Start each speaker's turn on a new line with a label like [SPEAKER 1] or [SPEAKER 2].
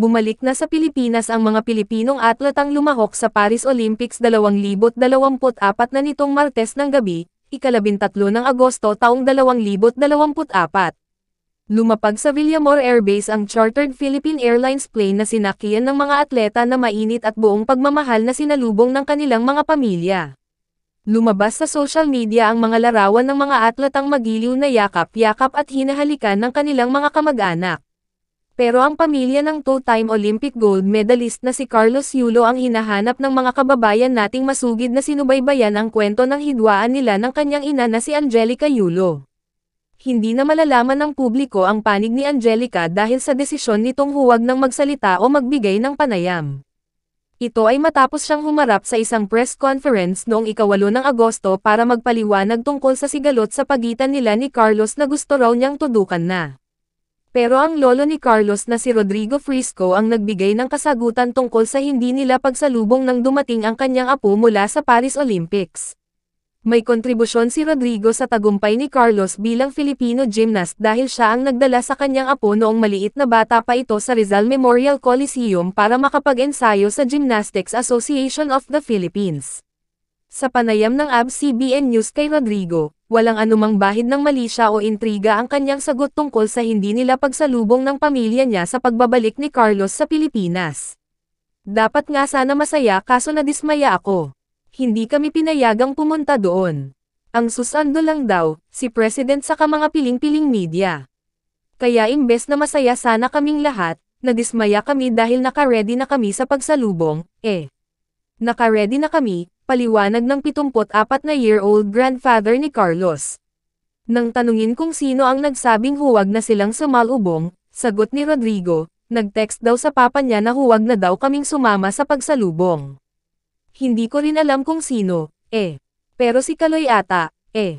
[SPEAKER 1] bumalik na sa Pilipinas ang mga Pilipinong atletang lumahok sa Paris Olympics 2024 na nitong Martes ng gabi, ikalabintatlo ng Agosto taong 2024. Lumapag sa Villamor Air Base ang chartered Philippine Airlines plane na sinakyan ng mga atleta na mainit at buong pagmamahal na sinalubong ng kanilang mga pamilya. Lumabas sa social media ang mga larawan ng mga atletang magiliw na yakap-yakap at hinahalikan ng kanilang mga kamag-anak pero ang pamilya ng two-time Olympic gold medalist na si Carlos Yulo ang hinahanap ng mga kababayan nating masugid na sinubaybayan ang kwento ng hidwaan nila ng kanyang ina na si Angelica Yulo. Hindi na malalaman ng publiko ang panig ni Angelica dahil sa desisyon nitong huwag ng magsalita o magbigay ng panayam. Ito ay matapos siyang humarap sa isang press conference noong ikawalo ng Agosto para magpaliwanag tungkol sa sigalot sa pagitan nila ni Carlos na gusto raw niyang tudukan na. Pero ang lolo ni Carlos na si Rodrigo Frisco ang nagbigay ng kasagutan tungkol sa hindi nila pagsalubong nang dumating ang kanyang apo mula sa Paris Olympics. May kontribusyon si Rodrigo sa tagumpay ni Carlos bilang Filipino gymnast dahil siya ang nagdala sa kanyang apo noong maliit na bata pa ito sa Rizal Memorial Coliseum para makapag-ensayo sa Gymnastics Association of the Philippines. Sa panayam ng ABS-CBN News kay Rodrigo, walang anumang bahid ng malisya o intriga ang kanyang sagot tungkol sa hindi nila pagsalubong ng pamilya niya sa pagbabalik ni Carlos sa Pilipinas. Dapat nga sana masaya kaso nadismaya ako. Hindi kami pinayagang pumunta doon. Ang susando lang daw, si President sa mga piling-piling media. Kaya imbes na masaya sana kaming lahat, nadismaya kami dahil nakaredy na kami sa pagsalubong, eh. Nakaredy na kami, paliwanag ng 74 na year-old grandfather ni Carlos. Nang tanungin kung sino ang nagsabing huwag na silang sumalubong, sagot ni Rodrigo, nag-text daw sa papa niya na huwag na daw kaming sumama sa pagsalubong. Hindi ko rin alam kung sino, eh. Pero si Kaloy ata, eh.